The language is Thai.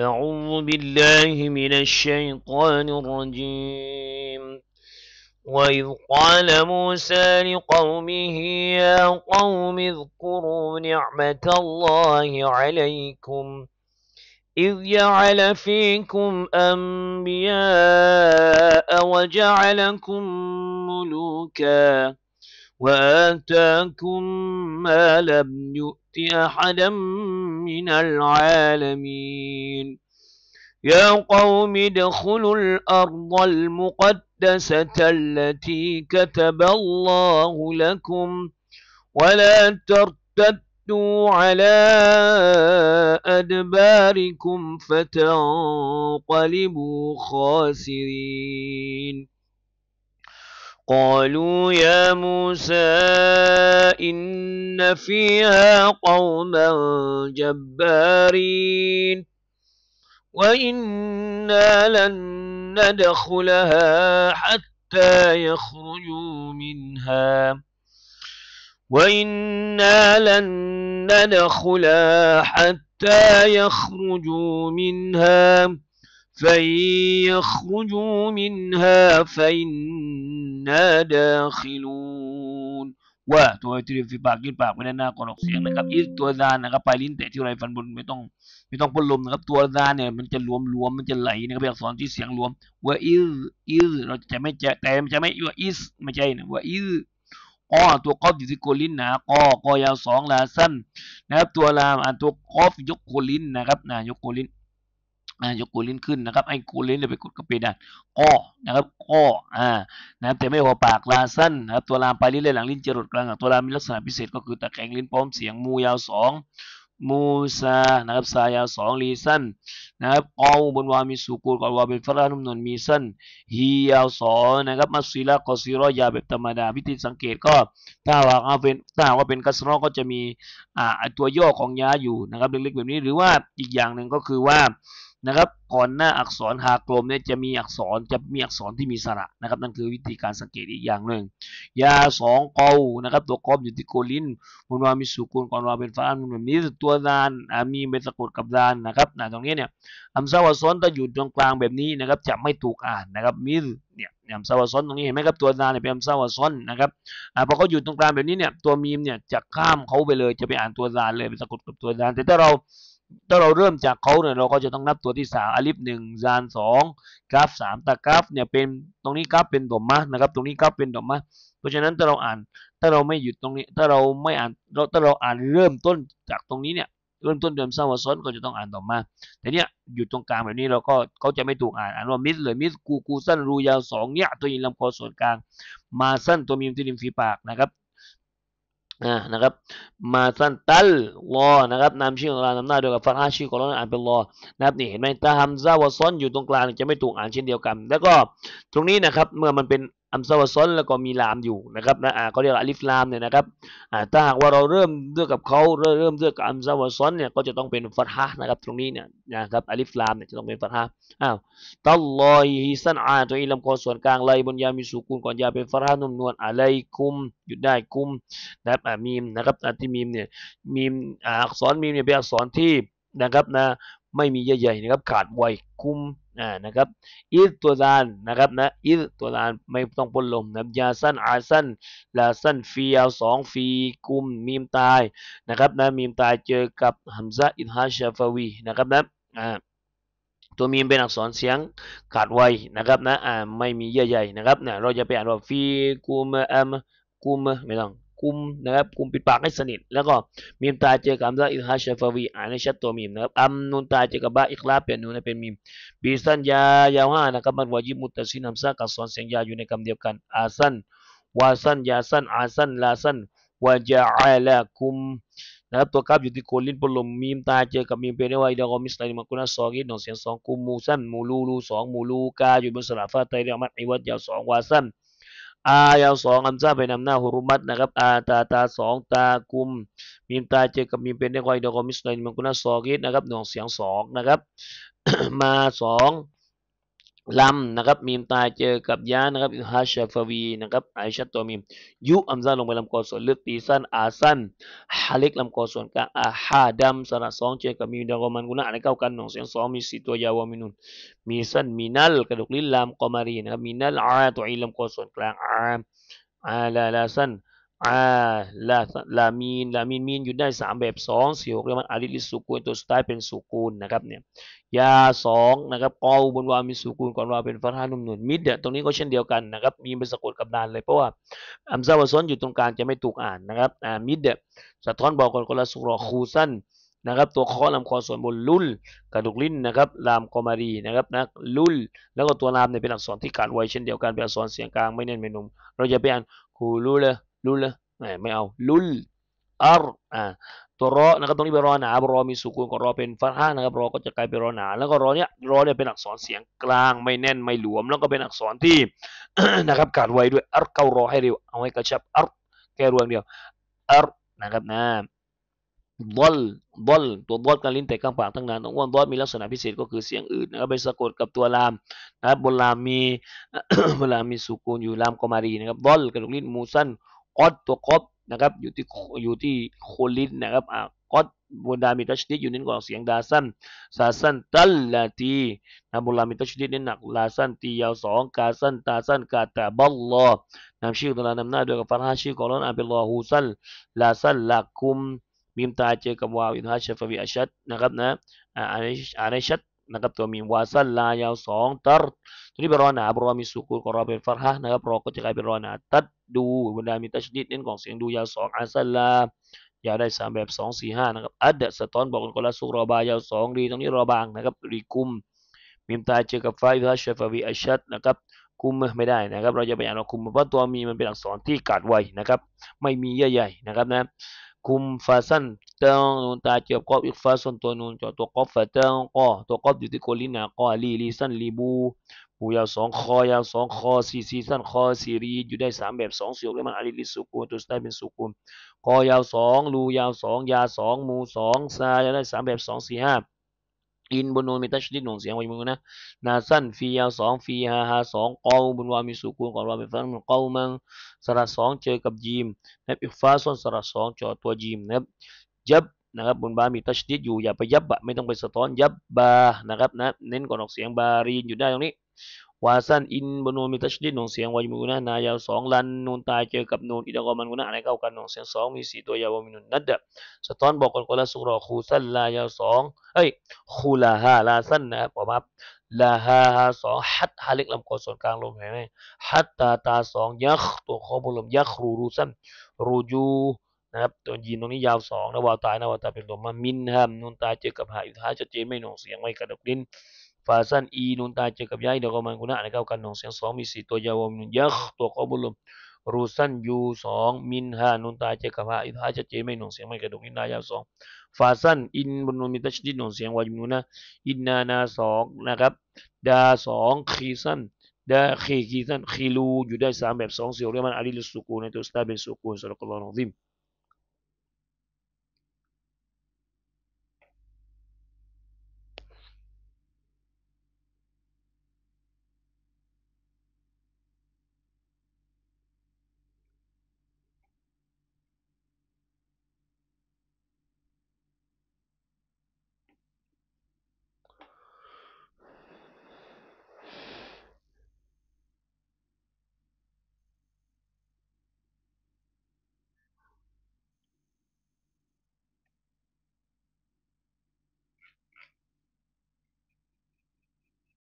أعوذ بالله من الشيطان الرجيم وإذ قال موسى لقومه يا قوم اذكروا نعمة الله عليكم إذ جعل فيكم أنبياء وجعلكم ملوكاً وآتاكم ما لم يؤت أحدا من العالمين يا قوم ادخلوا الأرض المقدسة التي كتب الله لكم ولا ترتدوا على أدباركم فتنقلبوا خاسرين قالوا يا موسى إن فيها قوما جبارين وإنا لن ندخلها حتى يخرجوا منها وإنا لن ندخلها حتى يخرجوا منها فإن يخرجوا منها فإن น ن ด د ا ิลูนว่าตัวที่เรียกฝีปากยืดปากไม่ได้น่าก่อออกเสียงนะครับอีตัวซานนะครับปลายลิ้นแตะที่ไรฟันบนไม่ต้องไม่ต้องพ่นลมนะครับตัวซานเนี่ยมันจะรวมรวมมันจะไหลนะครับอักษรที่เสียงรวมว่าอิสอิสเราจะไม่จะแต่มันจะไม่ว่าอิสไม่ใช่นะว่าอิกอ้อตัวกอฟอยู่ที่โคลินนะกอกอยาวสองลาสั้น นะครับ ตัวลามอ่านตัวกอฟยกโคลินนะครับนะยกโคลินนะยกกูลิ้นขึ้นนะครับ ไอ้กูลิ้นเนี่ยไปกดกระเพดานก้อนะครับก้ออ่า นะแต่ไม่หัวปากลาสั้นนะครับ ตัวลามปลายลิ้นและหลังลิ้นจรดกลางตัวลามมีลักษณะพิเศษ ก็คือตะแคงลิ้นพร้อมเสียง มูยาวสอง มูซา นะครับ ซายาวสองลีสั้น นะครับเอาบนวามีสูกูกอวาเป็นฟรานุ่มนวลมีสั้น ฮียาวสองนะครับมัสซีละกอซีรอยาแบบธรรมดา พิธีสังเกตก็ ถ้าว่าเป็น ถ้าว่าเป็นกัสรอก็จะมี อ่าตัวย่อของยาอยู่นะครับ เล็กๆแบบนี้ หรือว่าอีกอย่างหนึ่งก็คือว่านะครับก่อนหน้าอักษรหากลมเนี่ยจะมีอักษรจะมีอักษรที่มีสระนะครับ นั่นคือวิธีการสังเกตอีกอย่างหนึ่งยาสองกอนะครับตัวกอลอยู่ที่โกลินมุนวามีสุกุลก่อนว่าเป็นฟ้ามันแบบนี้ตัวดานมีเป็นสะกดกับดานนะครับนะตรงนี้เนี่ยอัมซาวซ้อนถ้าอยู่ตรงกลางแบบนี้นะครับ จะไม่ถูกอ่านนะครับมีเนี่ยอัมซาวซ้อนตรงนี้เห็นไหมครับตัวดานเนี่ยเป็นอัมซาวซ้อนนะครับอ่าพอเขาอยู่ตรงกลางแบบนี้เนี่ยตัวมีมเนี่ยจะข้ามเขาไปเลยจะไปอ่านตัวดาน เลยเป็นสะกดกับตัวดาน แต่ถ้าเราถ้าเราเริ่มจากเขาเนี่ยเราก็จะต้องนับตัวที่สามอลิฟหนึ่งซานสองกราฟสามตากราฟเนี่ยเป็นตรงนี้กราฟเป็นดอมมะนะครับตรงนี้กราฟเป็นดอมมะ เพราะฉะนั้นถ้าเราอ่านถ้าเราไม่หยุดตรงนี้ ถ้าเราไม่อ่านเราถ้าเราอ่านเริ่มต้นจากตรงนี้เนี่ยเริ่มต้นเดิมซาวซ้อนก็จะต้องอ่านต่อมา แต่เนี้ยหยุดตรงกลางแบบนี้เราก็เขาจะไม่ถูกอ่านอ่านว่ามิสเลยมิสกูกูสั้นรูยาวสองเนี่ยตัวยินลำคอส่วนกลาง มาสั้นตัวมีมที่ริมฝีปากนะครับนะนะครับมาสันตัลลอนะครับนามชื่อของเรานำหน้าโดยกับฟัตฮาชื่อของเราอ่านเป็นลอนะครับนี่เห็นไหมตาฮัมซาวะซอนอยู่ตรงกลาง จะไม่ถูกอ่านเช่นเดียวกัน แล้วก็ตรงนี้นะครับเมื่อมันเป็นอัมซาวซอนแล้วก็มีลามอยู่นะครับนะอ่าเขาเรียกอัลิฟลามเนี่ยนะครับอ่าถ้าหากว่าเราเริ่มด้วยกับเขาเริ่มเริ่มด้วยกับอัมซาวซอนเนี่ยก็จะต้องเป็นฟัตฮะนะครับตรงนี้เนี่ยนะครับอัลิฟลามเนี่ยจะต้องเป็นฟัตฮะอ้าวตัลลอยฮิสันอาตัวอิลำคอส่วนกลางไลบนยามีสุกุลก่อนยาเป็นฟัตฮะนุ่มนวลอะไรคุมหยุดได้คุมนะครับอ่ามีมนะครับอ่าที่มีมเนี่ยมีมอ่าอักษรมีมเนี่ยเป็นอักษรที่นะครับนะไม่มีใหญ่ๆนะครับ ขาดไวคุมอ่า นะครับ อิดตัวลาน นะครับนะ อิดตัวลาน ไม่ต้องพ่นลมนะยาสั้น อาสั้น ลาสั้น ฟีเอาสอง ฟีกุม มีมตาย นะครับนะมีมตายเจอกับฮัมซาอิดฮาชาฟาวี นะครับนะ อ่า ตัวมีมเป็นอักษรเสียง ขาดไวนะครับนะ อ่า ไม่มีเยื่อใยนะครับนะเราจะไปอ่านว่า ฟีกุมอัมกุม ไม่ต้องกุมนะครับกุมปิดปากให้สนิทแล้วก็มีมตาเจอกับอัมซาอิฮาชฟาวีอ่านในชัดตัวมีมนะครับอัมนุนตาเจอกับบาอิคลาเปลี่ยนนูนเป็นมีมบีสันยายาวห้านะครับมันวายิมุตซินัมซากับสอนเสียงยาอยู่ในคำเดียวกันอาสันวาสันยาสันอาสันลาสันวาจาอัลาคุมนะครับตัวกับอยู่ที่โคนลิ้นบนลมมีมตาเจอกับมีมเป็นว่าอิดากอมิสไลมักุนาสองิดหนองเสียงสองกุมมูสันมูลูลูสองมูลูกาอยู่บนสลับฟาไตเรียมัดไอวัดยาวสองวาสั้นอายาวสองอัมซาไปนำหน้าหุรุมัดนะครับอาตาตาสองตากุมมีมตาเจอกับมีมเป็นได้คายเดอร์กอมมิสเลมังกุนาสอกิดนะครับหน่วงเสียงสองนะครับ มาสองลำนะครับมีมตายเจอกับยานะครับฮาชฟวีนะครับไอชัดตัวมีมยุอัมซาลงไปลำคอส่วนเลือกตีสั้นอาสั้นฮาเล็กลำคอส่วนกับอาฮาดัมสระสองเจอกับมีดารมันกุนะในเก้ากันหนองเสียงสองมีสี่ตัวยาวมีนุน มีสั้นมีนัล กระดูกลิลลามกอมารีนะครับมีนัลอาตัวอีลำคอส่วนกลางอาอาลาลาสั้นอาลา ลามีน ลามีน มีนอยู่ได้ 3 แบบ2หกเรียกมันอาริลิสุกูลตัวสุดท้ายเป็นสุกูลนะครับเนี่ยยา2นะครับกอบนวามีสุกูลก่อนวาเป็นฟาธฮานุ่มนุนมิดเนี่ยตรงนี้ก็เช่นเดียวกันนะครับมีเป็นสะกดกับดานเลยเพราะว่าอัมซาวะซ้อนอยู่ตรงกลางจะไม่ถูกอ่านนะครับอ่ามิดเนี่ยสะท้อนบอกก่อนกลาสุรอคูสั้นนะครับ ตัวคอลำคอส่วนบนลุลกระดูกลิ้นนะครับลามกอมารีนะครับนะลุลแล้วก็ตัวลามเนี่ยเป็นอักษรที่ขาดไวเช่นเดียวกันเป็นอักษรเสียงกลางไม่เน้นไม่นุ่มเราจะไปอ่านคูลุเลยลุลละไม่เอาลุลอารอ่าตัวรอนะครับตรงนี้เป็นรอหนารอมีสุกุลก็รอเป็นฟัตฮานะครับรอก็จะกลายเป็นรอหนา แล้วก็รอเนี้ย รอเนี่ยเป็นอักษรเสียงกลาง ไม่แน่นไม่หลวม แล้วก็เป็นอักษรที่นะครับกัดไว้ด้วยอัรเก้ารอให้เร็ว เอาให้กระชับอัรแค่รวงเดียวอัรนะครับนะบอลบอลตัวบอลการลิ้นแต่ก้างปากทั้งนั้นต้องว่าบอลมีลักษณะพิเศษก็คือเสียงอื่นนะครับไปสะกดกับตัวลามนะครับ บนลามมีบนลามมีสุกูลอยู่ลามกอมารีนะครับบอลกระดูกลิ้นมูสันกอดตัวกอบนะครับอยู่ที่อยู่ที่โคลินนะครับอ่ะกอดุูลามิตาชดิดอยู่เน้นก่อนเสียงดาสันซาสันตัลลาตีนะมุลามิตาชดิดเน้นหนักลาสันตียาวสองกาสันตาสันกาตาบัลลอนำชื่อตละนำหน้าด้วยกับฟันฮาชื่อกองร้อนอัาเปลอฮูสันลาสันลาคุมมีมตาเจกับวาวอินฮาชฟวบิอัชัดนะครับนะอ่านใ้อ่านใ้ชัดนะครับตัวมีวาซัลลายาวสองตัดตัวนี้เป็นรอหนาบรอมีสุกุลของเราเป็นฟารฮะนะครับรอก็จะกลายเป็นรอหนาตัดดูบรรดามีตัชดิดเน้นของเสียงดูยาวสองอาซัลลายาวได้สามแบบสองสี่ห้านะครับ อัดสะท้อนบอกกัคนละสุกรอบายาวสองดีตรงนี้รอบางนะครับรีกุม มีมตาเจอกับไฟพระเชฟวีอชัดนะครับ คุมไม่ได้นะครับ เราจะไปอ่านเราคุมเพราะตัวมีมันเป็นอักษรที่กัดไวนะครับ ไม่มีเยอ่ใหญ่นะครับนะคุมฟาสันติงนูนตาเจียบกอบอีกฟาสันตัวนูนจอตัวกอบฟาติงกอตัวกอบอยู่ที่โกลินากอลีลีสันลีบูปูยาวสองคอยาวสองคอสีซีสันคอสี่รีอยู่ได้สามแบบสองเสียกแล้วมันอาลิลิสุกูตัวสไตเป็นสุกุูคอยาวสองรูยาวสองยาสองมูสองซายาวได้สามแบบสองสี่ห้าอินบนูมีตัชดิดหน่งเสียงวิมือนะนาสั้นฟียาวสองฟีฮาฮาสองกาลบนวามีสุกูนก่อนวามีฟังกาวมังสระสองเจอกับยีมนะอิฟฟาส่วนสระสองจอตัวยีมนะครับยับนะครับบนบามีตัชดิดอยู่อย่าไปยับบะไม่ต้องไปสะท้อนยับบานะครับนะเน้นก่อนออกเสียงบารีนอยู่ได้ตรงนี้วาสันอินบนูมีตัชดิดหนงเสียงวายุมุนะนายาวสองลันนูนตายเจอกับนูนอิดะกอมันกุนะอะไรเข้ากันหนงเสียงสองมีสี่ตัวยาวมินุนนัดเดสะท้อนบอกกันคนละสุรอคูสันลายาวสองเอ้ยคูลาฮาลาสันนะครับผมับลาฮาฮาสองฮัดฮาเล็กลำคอส่วนกลางลมหายไหมฮัดตาตาสองยักตัวคอบลมยักรูรูสันรูจูนะครับตัวยีนตรงนี้ยาวสองนะวาตายนะวาตายเป็นลมมามินฮัมนูนตายเจอกับหาอิท้าจะเจไม่หนงเสียงไม่กระดกดินฟาซันอีนุนตาเจอกับยายเดก็มันกุนะนะครับการนองเสียงสองมีสี่ตัวยาวมนุยักตัวกอบุลมรูสันยูสองมินฮานุนตาเจอกับฮาอิทาจะเจไม่หนองเสียงไม่กระดูกนินายาวสองฟาซัน อินบนุนมิตชดิดหนองเสียงวายมนุนะอินนานาสองนะครับดาสองคีซันดาคีคีซันคีลูอยู่ได้สามแบบสองเสียงเรียกมันอาลีลสุกูในตัวสตาเป็นสุกูสสระกลอนของดิม